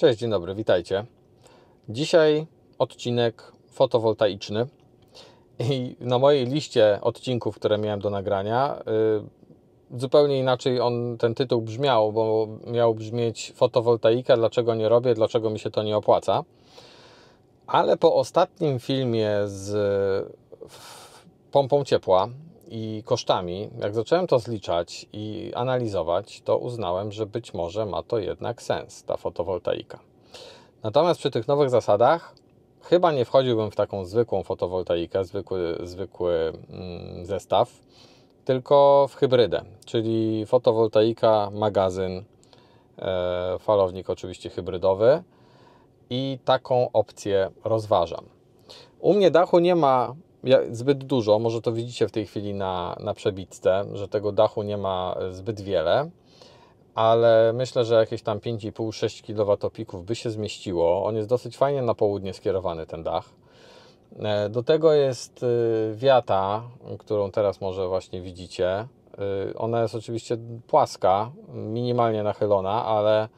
Cześć, dzień dobry, witajcie. Dzisiaj odcinek fotowoltaiczny. I na mojej liście odcinków, które miałem do nagrania, y, zupełnie inaczej on ten tytuł brzmiał, bo miał brzmieć fotowoltaika, dlaczego nie robię, dlaczego mi się to nie opłaca. Ale po ostatnim filmie z pompą ciepła, i kosztami, jak zacząłem to zliczać i analizować, to uznałem, że być może ma to jednak sens ta fotowoltaika. Natomiast przy tych nowych zasadach chyba nie wchodziłbym w taką zwykłą fotowoltaikę, zwykły, zwykły mm, zestaw, tylko w hybrydę, czyli fotowoltaika, magazyn, e, falownik oczywiście hybrydowy i taką opcję rozważam. U mnie dachu nie ma zbyt dużo, może to widzicie w tej chwili na, na przebitce, że tego dachu nie ma zbyt wiele, ale myślę, że jakieś tam 5,5-6 kWh by się zmieściło. On jest dosyć fajnie na południe skierowany, ten dach. E, do tego jest y, wiata, którą teraz może właśnie widzicie. Y, ona jest oczywiście płaska, minimalnie nachylona, ale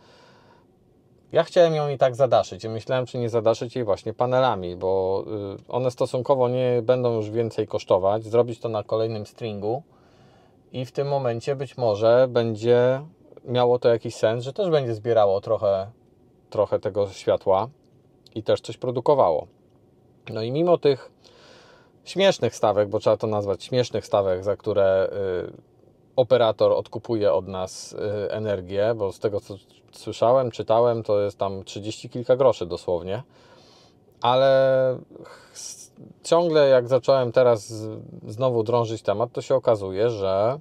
ja chciałem ją i tak zadaszyć i myślałem, czy nie zadaszyć jej właśnie panelami, bo y, one stosunkowo nie będą już więcej kosztować. Zrobić to na kolejnym stringu i w tym momencie być może będzie miało to jakiś sens, że też będzie zbierało trochę, trochę tego światła i też coś produkowało. No i mimo tych śmiesznych stawek, bo trzeba to nazwać śmiesznych stawek, za które y, operator odkupuje od nas y, energię, bo z tego co słyszałem, czytałem, to jest tam 30 kilka groszy dosłownie. Ale ciągle jak zacząłem teraz znowu drążyć temat, to się okazuje, że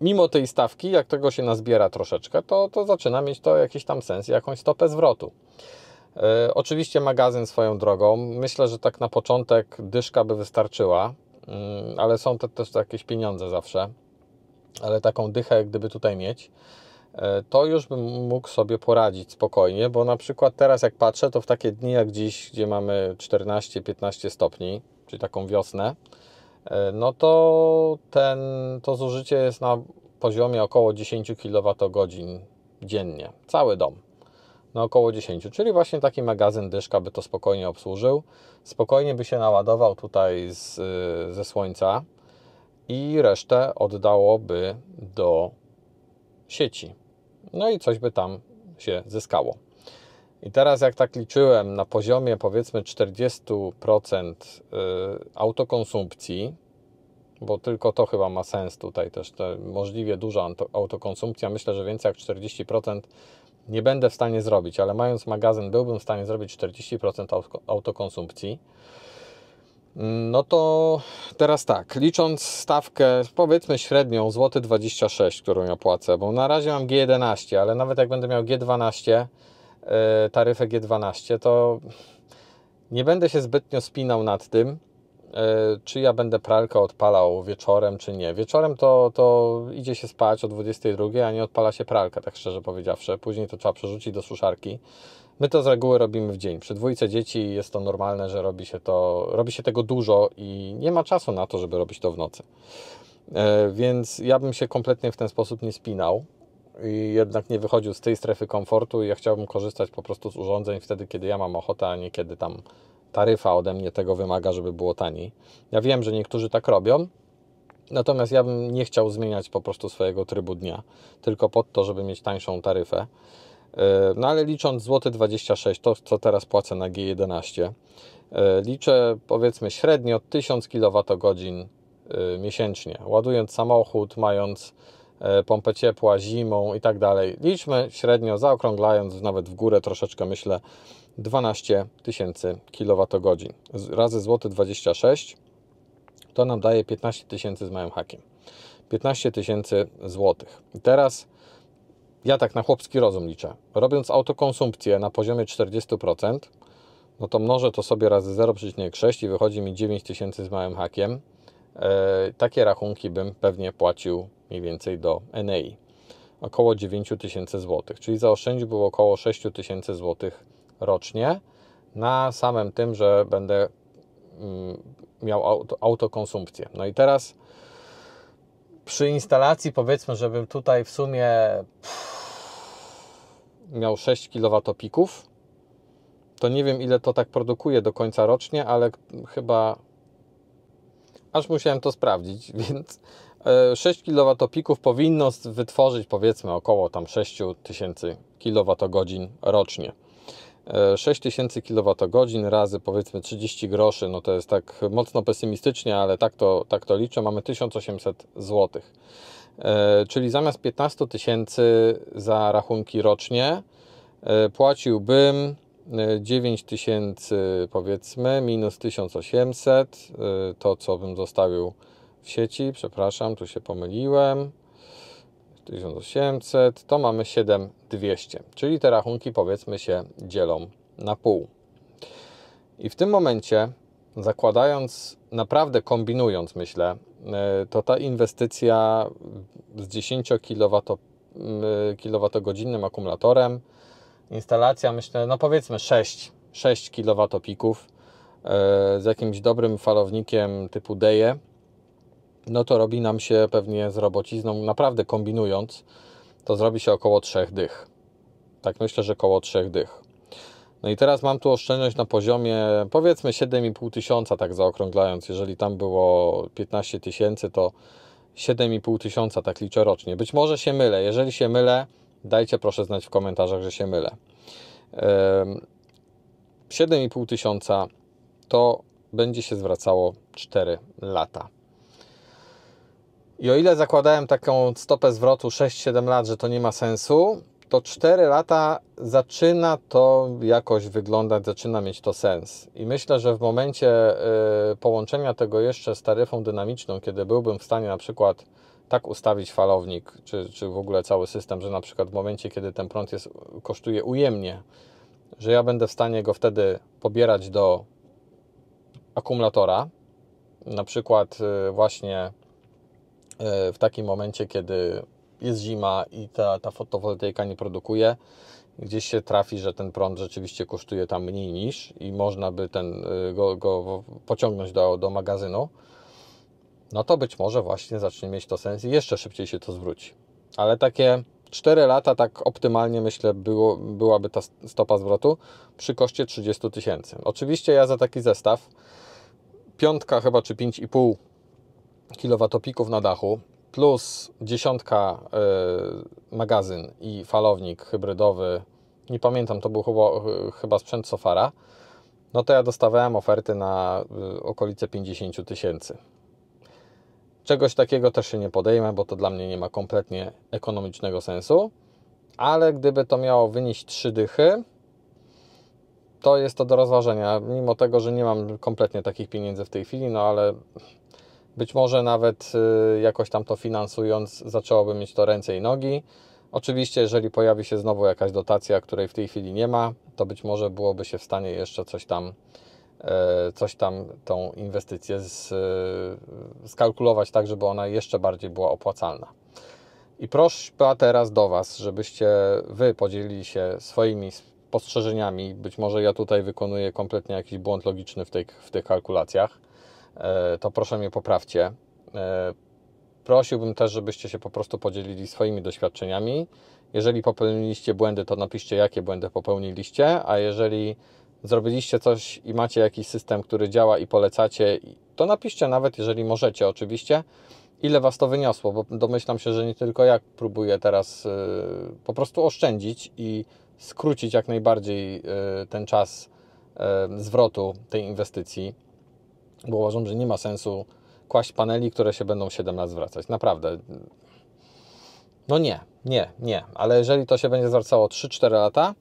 mimo tej stawki, jak tego się nazbiera troszeczkę, to, to zaczyna mieć to jakiś tam sens, jakąś stopę zwrotu. Y, oczywiście magazyn swoją drogą. Myślę, że tak na początek dyszka by wystarczyła. Mm, ale są też jakieś pieniądze zawsze. Ale taką dychę, jak gdyby tutaj mieć, e, to już bym mógł sobie poradzić spokojnie, bo na przykład teraz, jak patrzę, to w takie dni jak dziś, gdzie mamy 14-15 stopni, czyli taką wiosnę, e, no to ten, to zużycie jest na poziomie około 10 kWh dziennie. Cały dom na około 10, czyli właśnie taki magazyn dyszka by to spokojnie obsłużył. Spokojnie by się naładował tutaj z, y, ze słońca i resztę oddałoby do sieci. No i coś by tam się zyskało. I teraz jak tak liczyłem na poziomie powiedzmy 40% y, autokonsumpcji, bo tylko to chyba ma sens tutaj też, możliwie duża autokonsumpcja, myślę, że więcej jak 40% nie będę w stanie zrobić, ale mając magazyn byłbym w stanie zrobić 40% autokonsumpcji. No to teraz tak, licząc stawkę, powiedzmy średnią, złoty 26, którą ja płacę, bo na razie mam G11, ale nawet jak będę miał G12, e, taryfę G12, to nie będę się zbytnio spinał nad tym, E, czy ja będę pralkę odpalał wieczorem, czy nie. Wieczorem to, to idzie się spać o 22, a nie odpala się pralka, tak szczerze powiedziawszy. Później to trzeba przerzucić do suszarki. My to z reguły robimy w dzień. Przy dwójce dzieci jest to normalne, że robi się, to, robi się tego dużo i nie ma czasu na to, żeby robić to w nocy. E, więc ja bym się kompletnie w ten sposób nie spinał i jednak nie wychodził z tej strefy komfortu. Ja chciałbym korzystać po prostu z urządzeń wtedy, kiedy ja mam ochotę, a nie kiedy tam taryfa ode mnie tego wymaga, żeby było taniej. Ja wiem, że niektórzy tak robią, natomiast ja bym nie chciał zmieniać po prostu swojego trybu dnia, tylko pod to, żeby mieć tańszą taryfę. E, no ale licząc złoty 26, to co teraz płacę na G11, e, liczę powiedzmy średnio 1000 kWh e, miesięcznie. Ładując samochód, mając E, pompę ciepła zimą i tak dalej. Liczmy średnio, zaokrąglając nawet w górę troszeczkę, myślę, 12 tysięcy kWh razy złoty 26 to nam daje 15 tysięcy z małym hakiem. 15 tysięcy złotych. teraz ja tak na chłopski rozum liczę. Robiąc autokonsumpcję na poziomie 40%, no to mnożę to sobie razy 0,6 i wychodzi mi 9 tysięcy z małym hakiem. Eee, takie rachunki bym pewnie płacił mniej więcej do Enei. Około 9 tysięcy złotych, czyli zaoszczędził było około 6 tysięcy złotych rocznie na samym tym, że będę mm, miał auto, autokonsumpcję. No i teraz przy instalacji powiedzmy, żebym tutaj w sumie miał 6 kilowatopików, to nie wiem ile to tak produkuje do końca rocznie, ale chyba aż musiałem to sprawdzić, więc 6 e, kilowatopików powinno wytworzyć powiedzmy około tam 6000 kilowatogodzin rocznie. 6000 e, kWh razy powiedzmy 30 groszy, no to jest tak mocno pesymistycznie, ale tak to, tak to liczę, mamy 1800 zł. E, czyli zamiast 15 tysięcy za rachunki rocznie płaciłbym 9000 powiedzmy, minus 1800, y, to co bym zostawił w sieci, przepraszam, tu się pomyliłem, 1800, to mamy 7200, czyli te rachunki powiedzmy się dzielą na pół. I w tym momencie, zakładając, naprawdę kombinując, myślę, y, to ta inwestycja z 10 kWh akumulatorem instalacja myślę, no powiedzmy 6, 6 kilowatopików e, z jakimś dobrym falownikiem typu DEJE, no to robi nam się pewnie z robocizną, naprawdę kombinując, to zrobi się około 3 dych. Tak myślę, że około 3 dych. No i teraz mam tu oszczędność na poziomie powiedzmy 7,5 tysiąca, tak zaokrąglając. Jeżeli tam było 15 tysięcy, to 7,5 tysiąca tak liczę rocznie. Być może się mylę. Jeżeli się mylę, Dajcie proszę znać w komentarzach, że się mylę. 7,5 tysiąca to będzie się zwracało 4 lata. I o ile zakładałem taką stopę zwrotu 6-7 lat, że to nie ma sensu, to 4 lata zaczyna to jakoś wyglądać, zaczyna mieć to sens. I myślę, że w momencie y, połączenia tego jeszcze z taryfą dynamiczną, kiedy byłbym w stanie na przykład tak ustawić falownik, czy, czy w ogóle cały system, że na przykład w momencie, kiedy ten prąd jest, kosztuje ujemnie, że ja będę w stanie go wtedy pobierać do akumulatora, na przykład y, właśnie y, w takim momencie, kiedy jest zima i ta, ta fotowoltaika nie produkuje, gdzieś się trafi, że ten prąd rzeczywiście kosztuje tam mniej niż i można by ten, y, go, go pociągnąć do, do magazynu no to być może właśnie zacznie mieć to sens i jeszcze szybciej się to zwróci. Ale takie 4 lata tak optymalnie myślę było, byłaby ta stopa zwrotu przy koszcie 30 tysięcy. Oczywiście ja za taki zestaw piątka chyba czy 5,5 kilowatopików na dachu plus dziesiątka y, magazyn i falownik hybrydowy, nie pamiętam, to był chyba, chyba sprzęt Sofara, no to ja dostawałem oferty na y, okolice 50 tysięcy. Czegoś takiego też się nie podejmę, bo to dla mnie nie ma kompletnie ekonomicznego sensu. Ale gdyby to miało wynieść trzy dychy, to jest to do rozważenia. Mimo tego, że nie mam kompletnie takich pieniędzy w tej chwili, no ale być może nawet y, jakoś tam to finansując, zaczęłoby mieć to ręce i nogi. Oczywiście, jeżeli pojawi się znowu jakaś dotacja, której w tej chwili nie ma, to być może byłoby się w stanie jeszcze coś tam E, coś tam, tą inwestycję z, e, skalkulować tak, żeby ona jeszcze bardziej była opłacalna. I prośba teraz do Was, żebyście Wy podzielili się swoimi spostrzeżeniami. Być może ja tutaj wykonuję kompletnie jakiś błąd logiczny w, tych w tych kalkulacjach. E, to proszę mnie poprawcie. Prosiłbym też, żebyście się po prostu podzielili swoimi doświadczeniami. Jeżeli popełniliście błędy, to napiszcie, jakie błędy popełniliście, a jeżeli zrobiliście coś i macie jakiś system, który działa i polecacie, to napiszcie nawet, jeżeli możecie oczywiście, ile Was to wyniosło, bo domyślam się, że nie tylko ja próbuję teraz y, po prostu oszczędzić i skrócić jak najbardziej y, ten czas y, zwrotu tej inwestycji, bo uważam, że nie ma sensu kłaść paneli, które się będą 7 lat zwracać. Naprawdę. No nie, nie, nie. Ale jeżeli to się będzie zwracało 3-4 lata,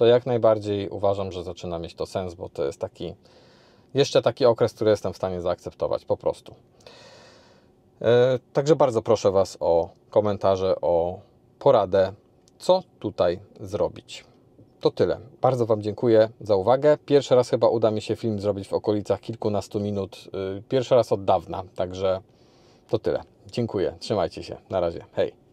to jak najbardziej uważam, że zaczyna mieć to sens, bo to jest taki jeszcze taki okres, który jestem w stanie zaakceptować po prostu. E, także bardzo proszę Was o komentarze, o poradę, co tutaj zrobić. To tyle. Bardzo Wam dziękuję za uwagę. Pierwszy raz chyba uda mi się film zrobić w okolicach kilkunastu minut. Y, pierwszy raz od dawna, także to tyle. Dziękuję. Trzymajcie się. Na razie. Hej.